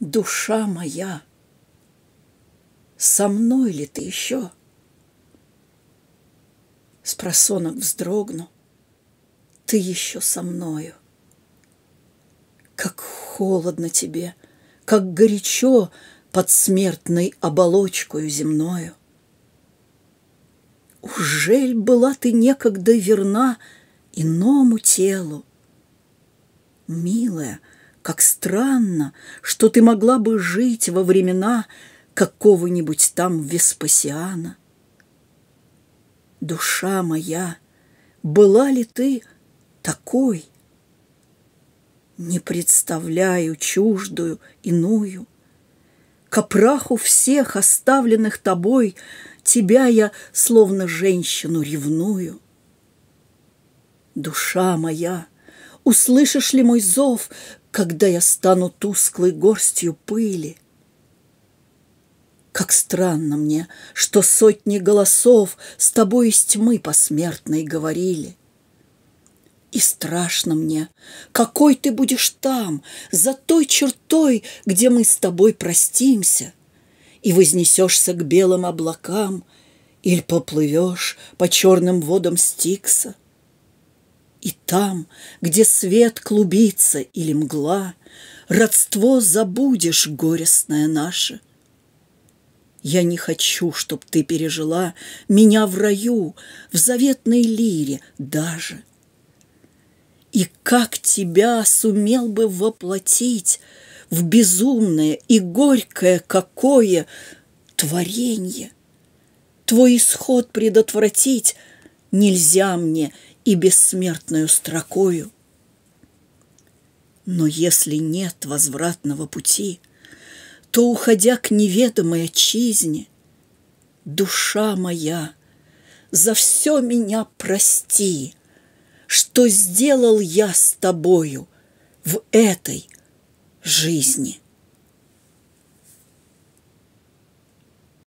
душа моя, со мной ли ты еще? Спросонок вздрогну, ты еще со мною. Как холодно тебе, как горячо под смертной оболочкою земною. Ужель была ты некогда верна иному телу? Милая — как странно, что ты могла бы жить во времена какого-нибудь там Веспасиана. Душа моя, была ли ты такой? Не представляю чуждую, иную. К праху всех оставленных тобой Тебя я, словно женщину, ревную. Душа моя, услышишь ли мой зов, когда я стану тусклой горстью пыли. Как странно мне, что сотни голосов с тобой из тьмы посмертной говорили. И страшно мне, какой ты будешь там, за той чертой, где мы с тобой простимся, и вознесешься к белым облакам, или поплывешь по черным водам Стикса — там, где свет клубится или мгла, Родство забудешь, горестное наше. Я не хочу, чтоб ты пережила Меня в раю, в заветной лире даже. И как тебя сумел бы воплотить В безумное и горькое какое творение? Твой исход предотвратить нельзя мне и бессмертную строкою. Но если нет возвратного пути, то, уходя к неведомой отчизне, душа моя, за все меня прости, что сделал я с тобою в этой жизни.